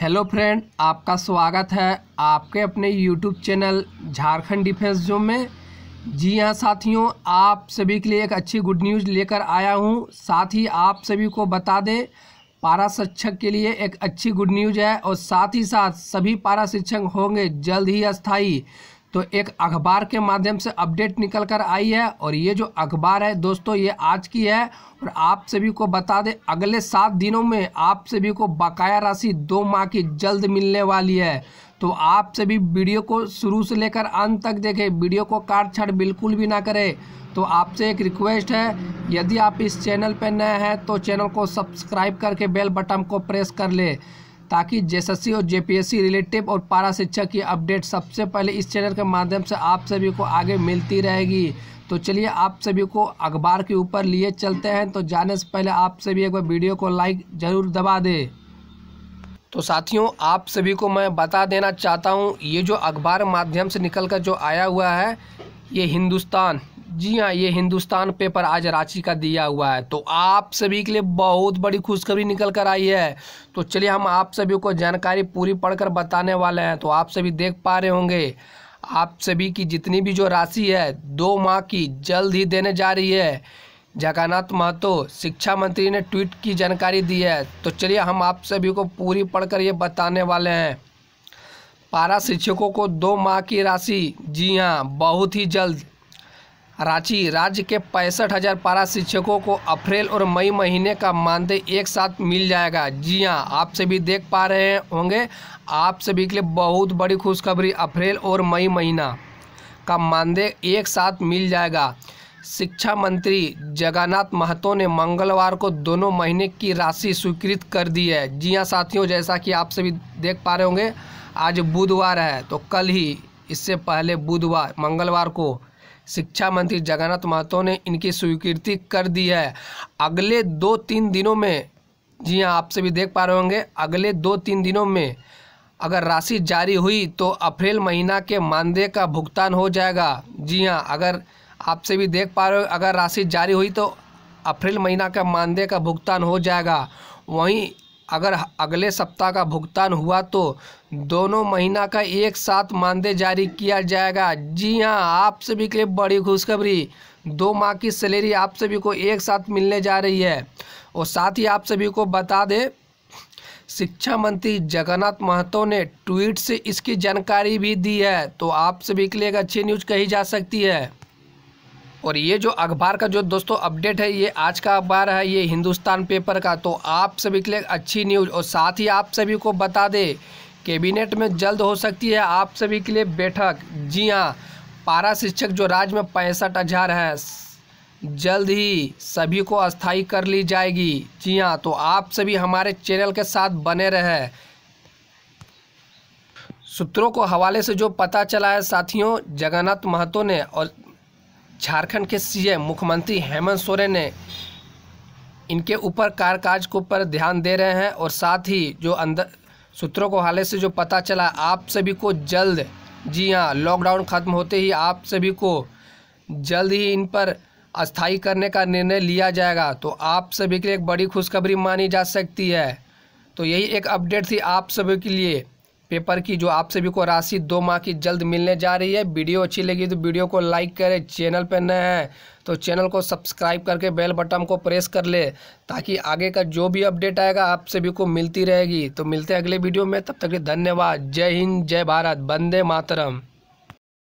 hello friend आपका स्वागत है आपके अपने YouTube channel Jharkhand defence zone में जी हाँ साथियों आप सभी के लिए एक अच्छी गुड न्यूज़ लेकर आया हूँ साथ ही आप सभी को बता दें पारा शिक्षक के लिए एक अच्छी गुड न्यूज़ है और साथ ही साथ सभी पारा शिक्षक होंगे जल्द ही अस्थाई तो एक अखबार के माध्यम से अपडेट निकल कर आई है और ये जो अखबार है दोस्तों ये आज की है और आप सभी को बता दें अगले सात दिनों में आप सभी को बकाया राशि दो माह की जल्द मिलने वाली है तो आप सभी वीडियो को शुरू से लेकर अंत तक देखें वीडियो को काट छाट बिल्कुल भी ना करें तो आपसे एक रिक्वेस्ट है यदि आप इस चैनल पर नए हैं तो चैनल को सब्सक्राइब करके बेल बटन को प्रेस कर लें ताकि जेएसएससी और जेपीएससी रिलेटिव और पारा शिक्षा की अपडेट सबसे पहले इस चैनल के माध्यम से आप सभी को आगे मिलती रहेगी तो चलिए आप सभी को अखबार के ऊपर लिए चलते हैं तो जाने से पहले आप सभी एक बार वीडियो को लाइक ज़रूर दबा दें तो साथियों आप सभी को मैं बता देना चाहता हूँ ये जो अखबार माध्यम से निकल कर जो आया हुआ है ये हिंदुस्तान जी हाँ ये हिंदुस्तान पेपर आज रांची का दिया हुआ है तो आप सभी के लिए बहुत बड़ी खुशखबरी निकल कर आई है तो चलिए हम आप सभी को जानकारी पूरी पढ़कर बताने वाले हैं तो आप सभी देख पा रहे होंगे आप सभी की जितनी भी जो राशि है दो माह की जल्द ही देने जा रही है जगन्नाथ महतो शिक्षा मंत्री ने ट्वीट की जानकारी दी है तो चलिए हम आप सभी को पूरी पढ़कर ये बताने वाले हैं पारा शिक्षकों को दो माह की राशि जी हाँ बहुत ही जल्द रांची राज्य के पैंसठ हज़ार पारा शिक्षकों को अप्रैल और मई महीने का मानदेय एक साथ मिल जाएगा जी हाँ आप सभी देख पा रहे होंगे आप सभी के लिए बहुत बड़ी खुशखबरी अप्रैल और मई महीना का मानदेय एक साथ मिल जाएगा शिक्षा मंत्री जगन्नाथ महतो ने मंगलवार को दोनों महीने की राशि स्वीकृत कर दी है जी हाँ साथियों जैसा कि आप सभी देख पा रहे होंगे आज बुधवार है तो कल ही इससे पहले बुधवार मंगलवार को शिक्षा मंत्री जगन्नाथ महतो ने इनकी स्वीकृति कर दी है अगले दो तीन दिनों में जी हाँ आप सभी देख पा रहे होंगे अगले दो तीन दिनों में अगर राशि जारी हुई तो अप्रैल महीना के मानदेय का भुगतान हो जाएगा जी हाँ अगर आप भी देख पा रहे हो अगर राशि जारी हुई तो अप्रैल महीना का मानदेय का भुगतान हो जाएगा वहीं अगर अगले सप्ताह का भुगतान हुआ तो दोनों महीना का एक साथ मानदेय जारी किया जाएगा जी हाँ आप सभी के लिए बड़ी खुशखबरी दो माह की सैलरी आप सभी को एक साथ मिलने जा रही है और साथ ही आप सभी को बता दें शिक्षा मंत्री जगन्नाथ महतो ने ट्वीट से इसकी जानकारी भी दी है तो आप सभी के लिए एक अच्छी न्यूज़ कही जा सकती है और ये जो अखबार का जो दोस्तों अपडेट है ये आज का अखबार है ये हिंदुस्तान पेपर का तो आप सभी के लिए अच्छी न्यूज़ और साथ ही आप सभी को बता दें कैबिनेट में जल्द हो सकती है आप सभी के लिए बैठक जी हाँ पारा शिक्षक जो राज्य में पैंसठ हजार है जल्द ही सभी को अस्थाई कर ली जाएगी जी हाँ तो आप सभी हमारे चैनल के साथ बने रहे सूत्रों को हवाले से जो पता चला है साथियों जगन्नाथ महतो ने और झारखंड के सीएम मुख्यमंत्री हेमंत सोरेन ने इनके ऊपर कारकाज को पर ध्यान दे रहे हैं और साथ ही जो अंदर सूत्रों को हाले से जो पता चला आप सभी को जल्द जी हाँ लॉकडाउन ख़त्म होते ही आप सभी को जल्द ही इन पर अस्थाई करने का निर्णय लिया जाएगा तो आप सभी के लिए एक बड़ी खुशखबरी मानी जा सकती है तो यही एक अपडेट थी आप सभी के लिए पेपर की जो आप सभी को राशि दो माह की जल्द मिलने जा रही है वीडियो अच्छी लगी तो वीडियो को लाइक करें चैनल पर नए हैं तो चैनल को सब्सक्राइब करके बेल बटन को प्रेस कर ले ताकि आगे का जो भी अपडेट आएगा आप सभी को मिलती रहेगी तो मिलते हैं अगले वीडियो में तब तक धन्यवाद जय हिंद जय भारत वंदे मातरम